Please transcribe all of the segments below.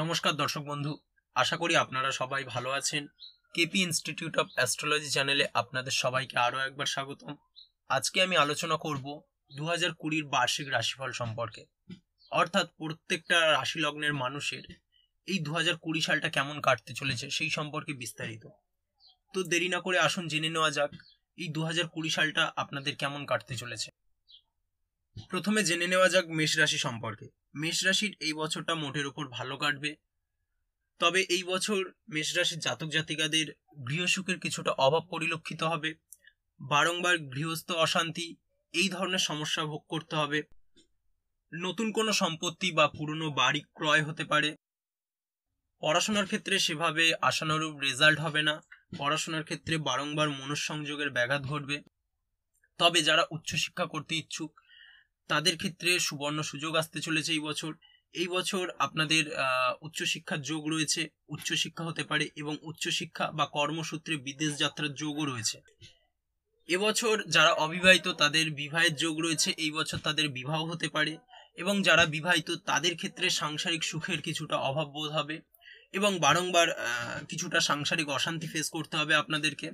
নমস্কার দর্শক বন্ধু আশা করি আপনারা সবাই ভালো আছেন কেপি ইনস্টিটিউট অফ অ্যাস্ট্রোলজি চ্যানেলে আপনাদের সবাইকে আরও একবার স্বাগতম আজকে আমি আলোচনা করব দু হাজার কুড়ির বার্ষিক রাশিফল সম্পর্কে অর্থাৎ প্রত্যেকটা রাশি লগ্নের মানুষের এই দু হাজার কুড়ি সালটা কেমন কাটতে চলেছে সেই সম্পর্কে বিস্তারিত তো দেরি না করে আসুন জেনে নেওয়া যাক এই দু হাজার কুড়ি সালটা আপনাদের কেমন কাটতে চলেছে প্রথমে জেনে নেওয়া যাক মেষ রাশি সম্পর্কে মেষ রাশির এই বছরটা মোটের উপর ভালো কাটবে তবে এই বছর মেষ রাশির জাতক জাতিকাদের গৃহসুখের কিছুটা অভাব পরিলক্ষিত হবে বারংবার গৃহস্থ অশান্তি এই ধরনের সমস্যা ভোগ করতে হবে নতুন কোনো সম্পত্তি বা পুরনো বাড়ি ক্রয় হতে পারে পড়াশোনার ক্ষেত্রে সেভাবে আশানুরূপ রেজাল্ট হবে না পড়াশোনার ক্ষেত্রে বারংবার মনঃসংযোগের ব্যাঘাত ঘটবে তবে যারা উচ্চশিক্ষা করতে ইচ্ছুক তাদের ক্ষেত্রে সুবর্ণ সুযোগ আসতে চলেছে এই বছর এই বছর আপনাদের উচ্চশিক্ষার যোগ রয়েছে উচ্চশিক্ষা হতে পারে এবং উচ্চশিক্ষা বা কর্মসূত্রে বিদেশ যাত্রার যোগও রয়েছে এবছর যারা অবিবাহিত তাদের বিবাহের যোগ রয়েছে এই বছর তাদের বিবাহ হতে পারে এবং যারা বিবাহিত তাদের ক্ষেত্রে সাংসারিক সুখের কিছুটা অভাব বোধ হবে এবং বারংবার কিছুটা সাংসারিক অশান্তি ফেস করতে হবে আপনাদেরকে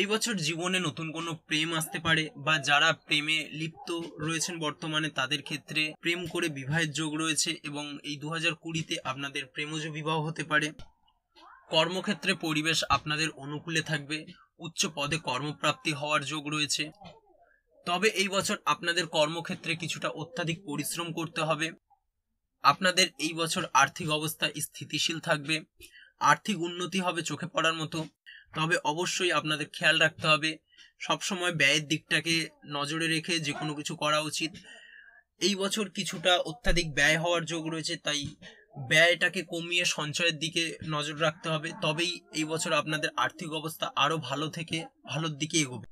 এই বছর জীবনে নতুন কোনো প্রেম আসতে পারে বা যারা প্রেমে লিপ্ত রয়েছেন বর্তমানে তাদের ক্ষেত্রে প্রেম করে বিবাহের যোগ রয়েছে এবং এই দু হাজার কুড়িতে আপনাদের প্রেমজ বিবাহ হতে পারে কর্মক্ষেত্রে পরিবেশ আপনাদের অনুকূলে থাকবে উচ্চ পদে কর্মপ্রাপ্তি হওয়ার যোগ রয়েছে তবে এই বছর আপনাদের কর্মক্ষেত্রে কিছুটা অত্যাধিক পরিশ্রম করতে হবে আপনাদের এই বছর আর্থিক অবস্থা স্থিতিশীল থাকবে আর্থিক উন্নতি হবে চোখে পড়ার মতো তবে অবশ্যই আপনাদের খেয়াল রাখতে হবে সবসময় ব্যয়ের দিকটাকে নজরে রেখে যে কোনো কিছু করা উচিত এই বছর কিছুটা অত্যাধিক ব্যয় হওয়ার যোগ রয়েছে তাই ব্যয়টাকে কমিয়ে সঞ্চয়ের দিকে নজর রাখতে হবে তবেই এই বছর আপনাদের আর্থিক অবস্থা আরও ভালো থেকে ভালোর দিকে এগোবে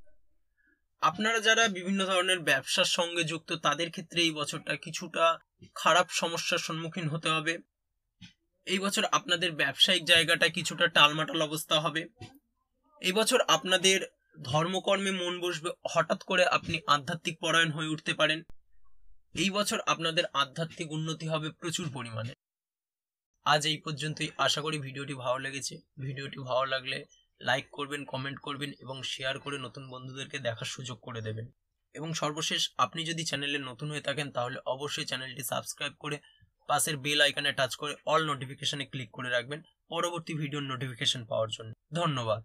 আপনারা যারা বিভিন্ন ধরনের ব্যবসার সঙ্গে যুক্ত তাদের ক্ষেত্রে এই বছরটা কিছুটা খারাপ সমস্যার সম্মুখীন হতে হবে এই বছর আপনাদের ব্যবসায়িক জায়গাটা কিছুটা টালমাটাল অবস্থা হবে এবছর আপনাদের ধর্মকর্মে মন বসবে হঠাৎ করে আপনি আধ্যাত্মিক পরায়ণ হয়ে উঠতে পারেন এই বছর আপনাদের আধ্যাত্মিক উন্নতি হবে প্রচুর পরিমাণে আজ এই পর্যন্তই আশা করি ভিডিওটি ভালো লেগেছে ভিডিওটি ভালো লাগলে লাইক করবেন কমেন্ট করবেন এবং শেয়ার করে নতুন বন্ধুদেরকে দেখার সুযোগ করে দেবেন এবং সর্বশেষ আপনি যদি চ্যানেলে নতুন হয়ে থাকেন তাহলে অবশ্যই চ্যানেলটি সাবস্ক্রাইব করে পাশের বেল আইকনে টাচ করে অল নোটিফিকেশনে ক্লিক করে রাখবেন পরবর্তী ভিডিওর নোটিফিকেশন পাওয়ার জন্য ধন্যবাদ